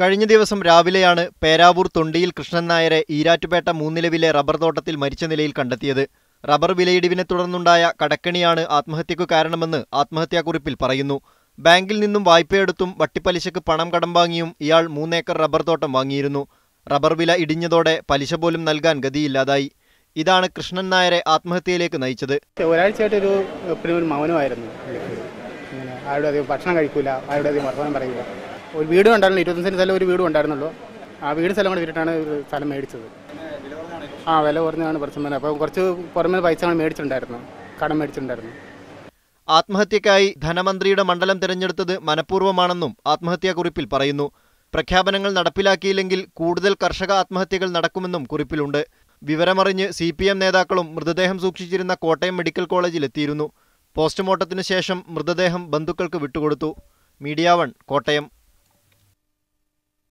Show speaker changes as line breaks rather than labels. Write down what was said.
കഴിഞ്ഞ ദിവസം രാവിലെയാണ് പേരാവൂർ തൊണ്ടിയിൽ കൃഷ്ണൻ നായരെ ഈരാറ്റുപേട്ട മൂന്നിലവിലെ റബ്ബർ തോട്ടത്തിൽ മരിച്ച നിലയിൽ കണ്ടെത്തിയത് റബ്ബർ വിലയിടിവിനെ തുടർന്നുണ്ടായ കടക്കണിയാണ് ആത്മഹത്യക്കു കാരണമെന്ന് ആത്മഹത്യാക്കുറിപ്പിൽ പറയുന്നു ബാങ്കിൽ നിന്നും വായ്പയെടുത്തും വട്ടിപ്പലിശക്ക് പണം കടം വാങ്ങിയും ഇയാൾ മൂന്നേക്കർ റബ്ബർ തോട്ടം വാങ്ങിയിരുന്നു റബ്ബർ വില ഇടിഞ്ഞതോടെ പലിശ പോലും നൽകാൻ ഗതിയില്ലാതായി ഇതാണ് കൃഷ്ണൻ നായരെ ആത്മഹത്യയിലേക്ക് നയിച്ചത് ഒരാഴ്ചയായിട്ടൊരു ഒരു ഒരു മൗനമായിരുന്നു ആരുടെ അധികം ഭക്ഷണം കഴിക്കൂല ആരുടെ അധികം വർത്തമാനം പറയില്ല ഒരു വീട്
ഉണ്ടായിരുന്നു ഇരുപത്തഞ്ച് സ്ഥലം ഒരു വീട് ഉണ്ടായിരുന്നുള്ളൂ ആ വീട് സ്ഥലം കൂടെ വിട്ടിട്ടാണ് സ്ഥലം മേടിച്ചത്
ആ വില കുറഞ്ഞാണ് കുറച്ച് മേലെ അപ്പോൾ കുറച്ച് പുറമേ പൈസ മേടിച്ചിട്ടുണ്ടായിരുന്നു കടം മേടിച്ചിട്ടുണ്ടായിരുന്നു ആത്മഹത്യക്കായി ധനമന്ത്രിയുടെ മണ്ഡലം തിരഞ്ഞെടുത്തത് മനഃപൂർവ്വമാണെന്നും ആത്മഹത്യാക്കുറിപ്പിൽ പറയുന്നു പ്രഖ്യാപനങ്ങൾ നടപ്പിലാക്കിയില്ലെങ്കിൽ കൂടുതൽ കർഷക ആത്മഹത്യകൾ നടക്കുമെന്നും കുറിപ്പിലുണ്ട് വിവരമറിഞ്ഞ് സി പി എം നേതാക്കളും മൃതദേഹം സൂക്ഷിച്ചിരുന്ന കോട്ടയം മെഡിക്കൽ കോളേജിലെത്തിയിരുന്നു പോസ്റ്റ്മോർട്ടത്തിനു ശേഷം മൃതദേഹം ബന്ധുക്കൾക്ക് വിട്ടുകൊടുത്തു മീഡിയ വൺ കോട്ടയം